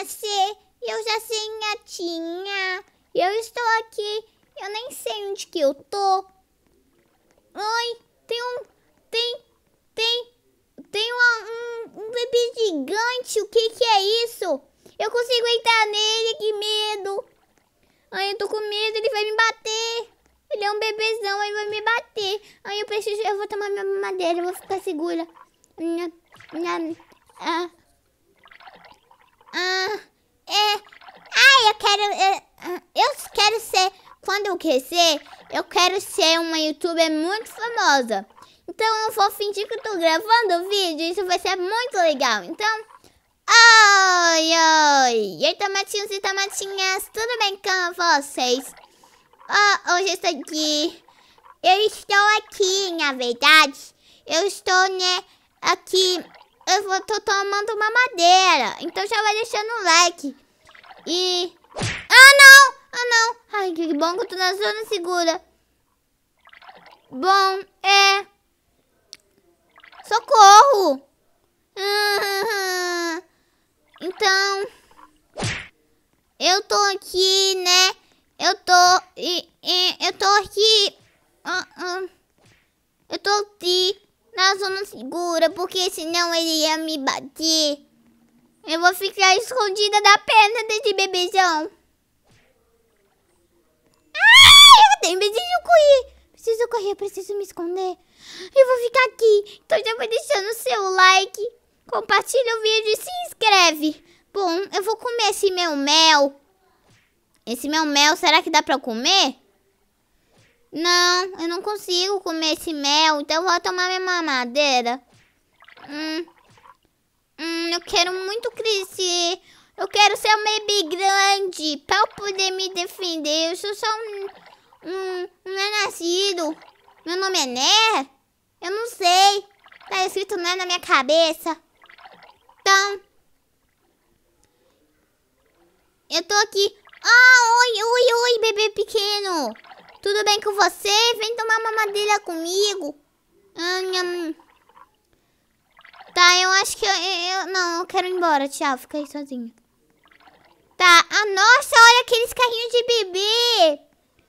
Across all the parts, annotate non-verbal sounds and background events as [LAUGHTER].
nascer, eu já sei minha Eu estou aqui, eu nem sei onde que eu tô. Oi, tem um... tem... tem... tem uma, um, um bebê gigante, o que que é isso? Eu consigo entrar nele, que medo. Ai, eu tô com medo, ele vai me bater. Ele é um bebezão, ele vai me bater. Ai, eu preciso, eu vou tomar minha madeira eu vou ficar segura. Minha, minha, ah, ah, é... Ah, eu quero... Eu, ah, eu quero ser... Quando eu crescer, eu quero ser uma youtuber muito famosa. Então eu vou fingir que eu tô gravando o vídeo. Isso vai ser muito legal. Então... Oi, oi! E aí, tomatinhos e tomatinhas, tudo bem com vocês? Oh, hoje eu estou aqui. Eu estou aqui, na verdade. Eu estou, né, aqui eu vou, tô tomando uma madeira. Então já vai deixando o like. E... Ah, não! Ah, não! Ai, que bom que eu tô na zona segura. Bom, é... Socorro! [LAUGHS] então... Eu tô aqui, né? Eu tô... E, eu tô aqui... Ah, ah. eu tô aqui na zona segura, porque senão ele ia me bater. Eu vou ficar escondida da perna desse bebezão. Ah, eu tenho de correr. Preciso correr, preciso me esconder. Eu vou ficar aqui. Então já vai deixando o seu like, compartilha o vídeo e se inscreve. Bom, eu vou comer esse meu mel. Esse meu mel, será que dá pra comer? Não, eu não consigo comer esse mel, então vou tomar minha mamadeira. Hum. Hum, eu quero muito crescer. Eu quero ser um baby grande para eu poder me defender. Eu sou só um, um, um nascido. Meu nome é Ner? Eu não sei. Tá escrito Ner na minha cabeça. Então. Eu tô aqui. Ah, oi, oi, oi, bebê pequeno. Tudo bem com você? Vem tomar mamadeira comigo. Hum, Tá, eu acho que eu, eu, Não, eu quero ir embora. Tchau, fica aí sozinha. Tá. Ah, nossa, olha aqueles carrinhos de bebê.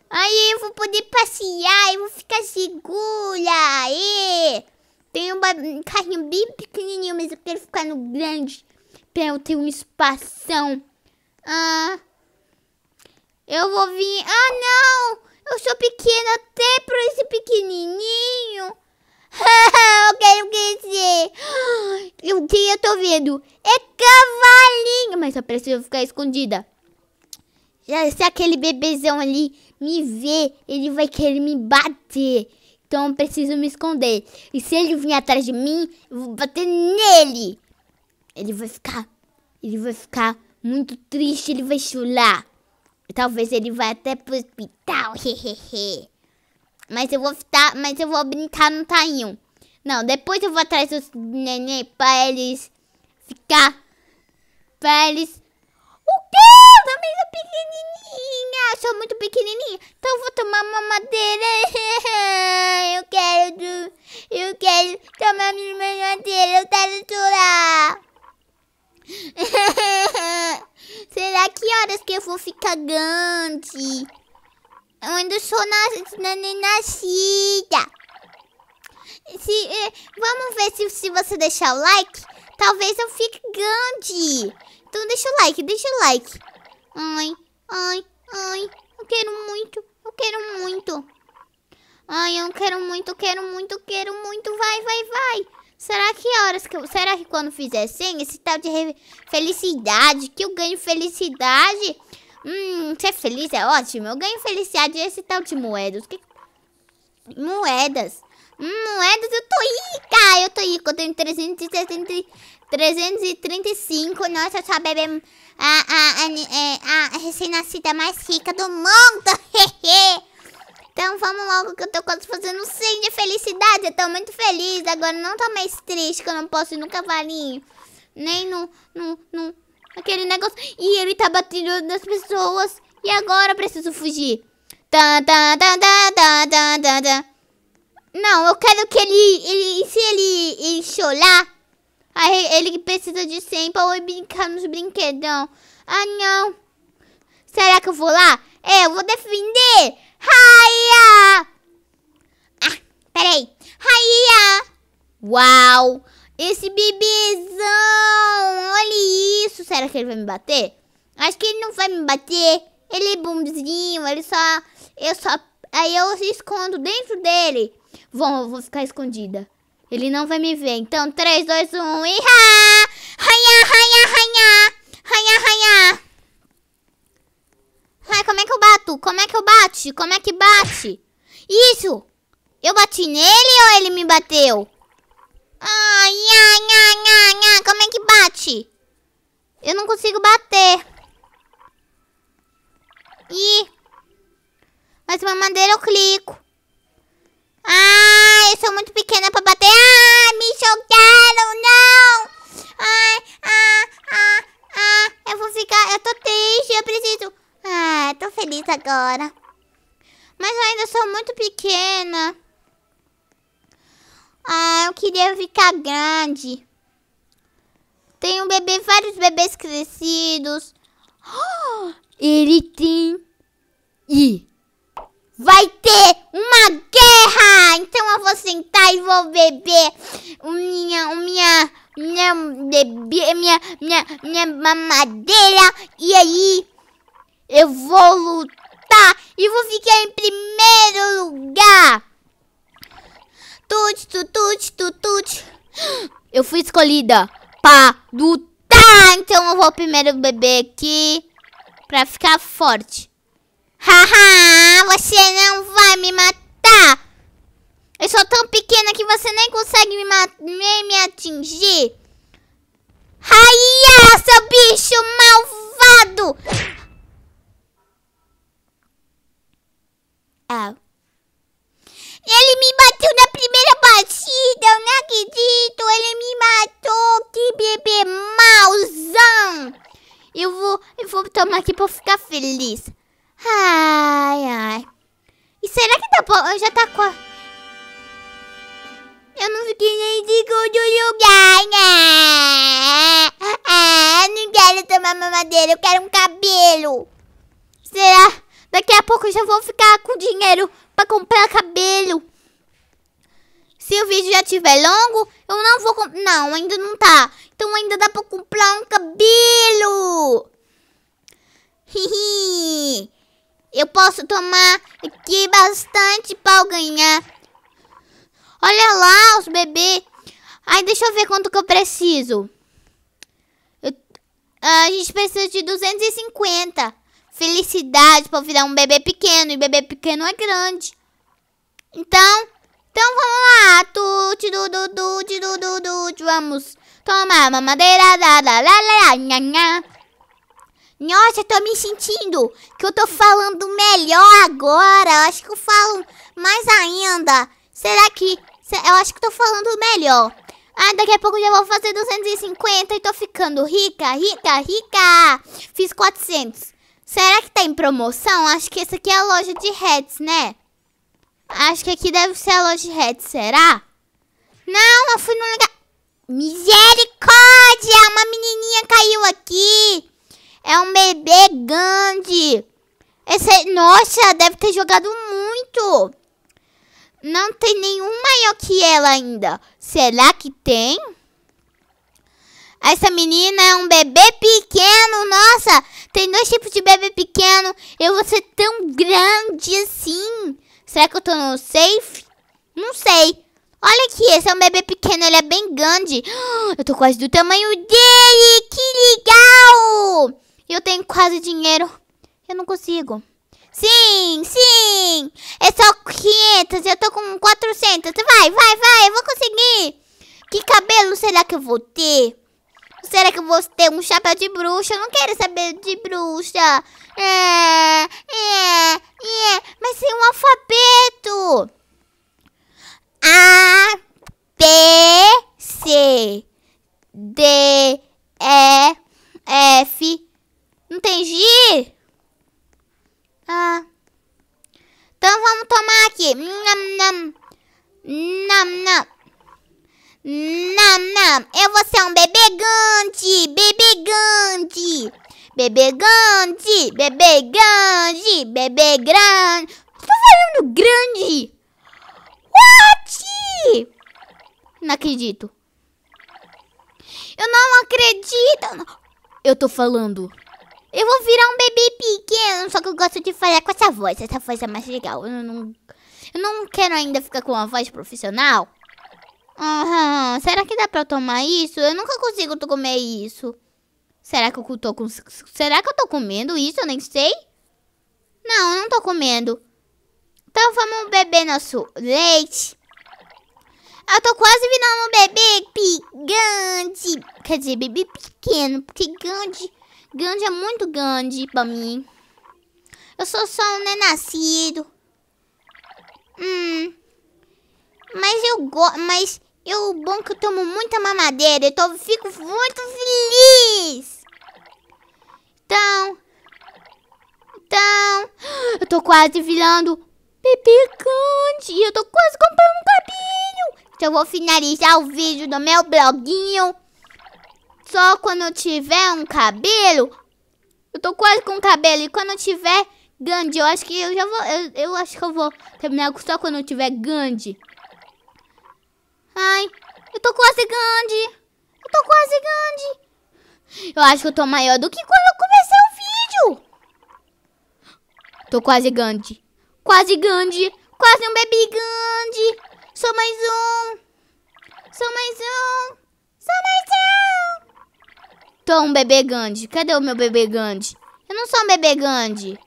Aí eu vou poder passear, eu vou ficar segura. E tem um carrinho bem pequenininho, mas eu quero ficar no grande. Pra eu ter um espação. Ah... Eu vou vir. Ah, não! Eu sou pequena até para esse pequenininho. [LAUGHS] eu quero crescer. Eu tô vendo. É cavalinho. Mas eu preciso ficar escondida. Se aquele bebezão ali me ver, ele vai querer me bater. Então eu preciso me esconder. E se ele vir atrás de mim, eu vou bater nele. Ele vai ficar. Ele vai ficar muito triste. Ele vai chorar. Talvez ele vá até pro hospital, [LAUGHS] hehehe. mas eu vou ficar, mas eu vou brincar no tainho. Tá não, depois eu vou atrás dos neném pra eles ficar, pra eles... O quê? Também sou pequenininha, sou muito pequenininha. Então eu vou tomar uma madeira. [LAUGHS] eu quero, eu quero tomar minha madeira. horas que eu vou ficar grande. Eu ainda sou na na, nascida. Se, eh, vamos ver se, se você deixar o like. Talvez eu fique grande. Então deixa o like, deixa o like. Ai, ai, ai. Eu quero muito, eu quero muito. Ai, eu quero muito, quero muito, quero muito. Vai, vai, vai. Será que horas que eu, será que quando fizer 100, esse tal de felicidade, que eu ganho felicidade? Hum, ser feliz é ótimo. Eu ganho felicidade é esse tal de moedas. Que... Moedas. Hum, moedas, eu tô rica. Eu tô rica. Eu tenho 370, 335. Nossa, eu sou a bebê, é, a, a, a, a, é a recém-nascida mais rica do mundo. [LAUGHS] Hehe. Então vamos logo que eu tô quase fazendo um 100 de felicidade. Eu tô muito feliz. Agora não tô mais triste que eu não posso ir no cavalinho. Nem no, no, no... Aquele negócio. E ele tá batendo nas pessoas. E agora eu preciso fugir. Tá, tá, tá, tá, tá, tá, tá, tá. Não, eu quero que ele... ele se ele, ele chorar... Aí ele precisa de 100 pra eu brincar nos brinquedão. Ah, não. Será que eu vou lá? É, eu vou defender. Raia! Ah, peraí. Raia! Uau! Esse bebezão! Olha isso! Será que ele vai me bater? Acho que ele não vai me bater. Ele é bonzinho, ele só... Eu só... Aí eu se escondo dentro dele. Bom, eu vou ficar escondida. Ele não vai me ver. Então, 3, 2, 1 e... Ha! Raia, raia, raia! Raia, raia! bato? Como é que eu bate? Como é que bate? Isso! Eu bati nele ou ele me bateu? Ai, ai, ai, ai, ai, como é que bate? Eu não consigo bater. Ih. Mas uma madeira eu clico. Ai, eu sou muito pequena pra bater. Ai, me chocaram, não! Ai, ai, ah, ai, ah, ah, eu vou ficar, eu tô triste, eu preciso tão feliz agora. Mas eu ainda sou muito pequena. Ah, eu queria ficar grande. Tem um bebê, vários bebês crescidos. Oh, ele tem... E vai ter uma guerra! Então eu vou sentar e vou beber o minha, o minha, minha bebê, minha, minha, minha mamadeira. E aí eu vou lutar e vou ficar em primeiro lugar. Tut, tut, tut, tut, tut. Eu fui escolhida para lutar. Então eu vou primeiro beber aqui pra ficar forte. Haha, você não vai me matar. Eu sou tão pequena que você nem consegue me, nem me atingir. Ai, seu bicho malvado! Eu vou, eu vou tomar aqui pra ficar feliz. Ai, ai. E será que tá bom? Eu já tá com a... Eu não fiquei nem de lugar, né? Ah, ah não quero tomar mamadeira, eu quero um cabelo. Será? Daqui a pouco eu já vou ficar com dinheiro pra comprar cabelo. Se o vídeo já tiver longo, eu não vou... Não, ainda não tá. Então ainda dá pra comprar um cabelo. Hihi. Eu posso tomar aqui bastante pau ganhar. Olha lá os bebês. Ai, deixa eu ver quanto que eu preciso. Eu, a gente precisa de 250. Felicidade pra virar um bebê pequeno. E bebê pequeno é grande. Então, então vamos lá. Tu, ti, du, du, du, ti, du, du, vamos. Toma, mamadeira, da lá, la la nha, nha. Nossa, tô me sentindo que eu tô falando melhor agora. Eu acho que eu falo mais ainda. Será que... Eu acho que tô falando melhor. Ah, daqui a pouco já vou fazer 250 e tô ficando rica, rica, rica. Fiz 400. Será que tá em promoção? Acho que essa aqui é a loja de hats, né? Acho que aqui deve ser a loja de hats, será? Não, eu fui no lugar... Misericórdia! Uma menininha caiu aqui. É um bebê grande. Esse, nossa, deve ter jogado muito. Não tem nenhum maior que ela ainda. Será que tem? Essa menina é um bebê pequeno. Nossa, tem dois tipos de bebê pequeno. Eu vou ser tão grande assim. Será que eu tô no safe? Olha aqui, esse é um bebê pequeno, ele é bem grande. [GASPS] Eu tô quase do tamanho dele, que legal! Eu tenho quase dinheiro. Eu não consigo. Sim, sim! É só 500, eu tô com 400. Vai, vai, vai, eu vou conseguir. Que cabelo será que eu vou ter? Será que eu vou ter um chapéu de bruxa? Eu não quero saber de bruxa. É... Bebê grande, bebê grande, bebê grande. Estou falando grande. What? Não acredito. Eu não acredito. Eu tô falando. Eu vou virar um bebê pequeno, só que eu gosto de falar com essa voz. Essa voz é mais legal. Eu não, eu não quero ainda ficar com uma voz profissional. Uhum. Será que dá pra tomar isso? Eu nunca consigo comer isso. Será que eu tô com. Será que eu tô comendo isso? Eu nem sei. Não, eu não tô comendo. Então vamos beber nosso leite. Eu tô quase virando um bebê grande. Quer dizer, bebê pequeno. Porque grande. Grande é muito grande pra mim. Eu sou só um nascido. Hum. Mas eu gosto. Mas eu bom que eu tomo muita mamadeira. Eu tô, fico muito feliz. Então, então, Eu tô quase virando grande, E eu tô quase comprando um cabinho. Então eu vou finalizar o vídeo do meu bloguinho. Só quando eu tiver um cabelo. Eu tô quase com um cabelo. E quando eu tiver grande, eu acho que eu já vou. Eu, eu acho que eu vou terminar só quando eu tiver grande. Ai, eu tô quase grande. Eu tô quase grande. Eu acho que eu tô maior do que quando eu comecei o vídeo. Tô quase grande. Quase grande. Quase um bebê grande. Sou mais um. Sou mais um. Sou mais um. Tô um bebê grande. Cadê o meu bebê grande? Eu não sou um bebê grande.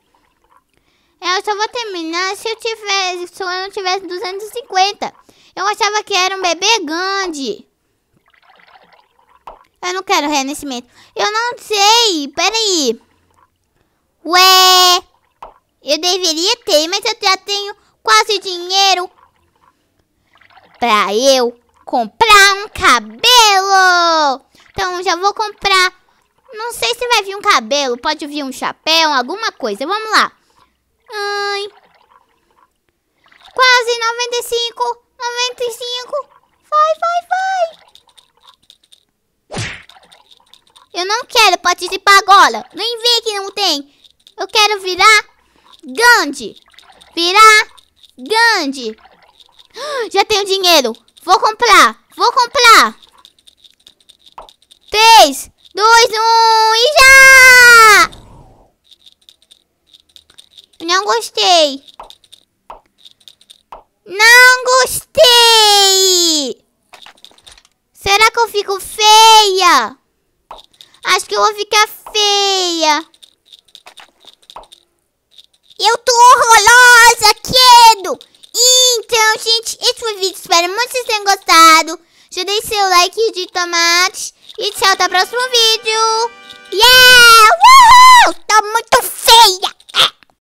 Eu só vou terminar se eu tivesse, se eu não tivesse 250. Eu achava que era um bebê grande. Eu não quero renascimento. Eu não sei. Peraí. Ué. Eu deveria ter, mas eu já tenho quase dinheiro pra eu comprar um cabelo. Então, já vou comprar. Não sei se vai vir um cabelo. Pode vir um chapéu, alguma coisa. Vamos lá. Ai. Quase 95. 95. Vai, vai, vai. Eu não quero participar agora. Nem vi que não tem. Eu quero virar Gandhi. Virar Gandhi. Ah, já tenho dinheiro. Vou comprar. Vou comprar. 3, 2, 1 e já! Não gostei. Não gostei! Será que eu fico feia? Acho que eu vou ficar feia. Eu tô horrorosa, quedo! Então, gente, esse foi o vídeo. Espero muito que vocês tenham gostado. Já deixe seu like de tomates. E tchau, até o próximo vídeo. Yeah! Uhul! Tô muito feia!